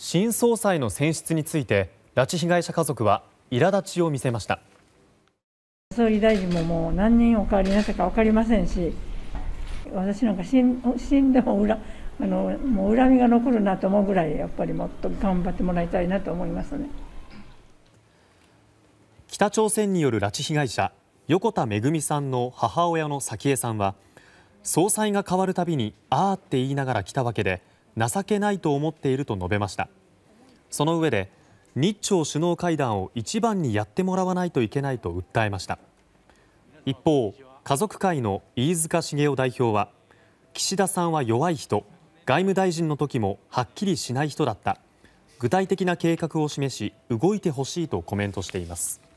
新総裁の選出について拉致被害者家族は苛立ちを見せました総理大臣ももう何人お代わりになったか分かりませんし私なんか死んでも恨あのもう恨みが残るなと思うぐらいやっぱりもっと頑張ってもらいたいなと思いますね北朝鮮による拉致被害者横田めぐみさんの母親の早紀江さんは総裁が変わるたびにああって言いながら来たわけで情けないと思っていると述べましたその上で日朝首脳会談を一番にやってもらわないといけないと訴えました一方家族会の飯塚茂雄代表は岸田さんは弱い人外務大臣の時もはっきりしない人だった具体的な計画を示し動いてほしいとコメントしています。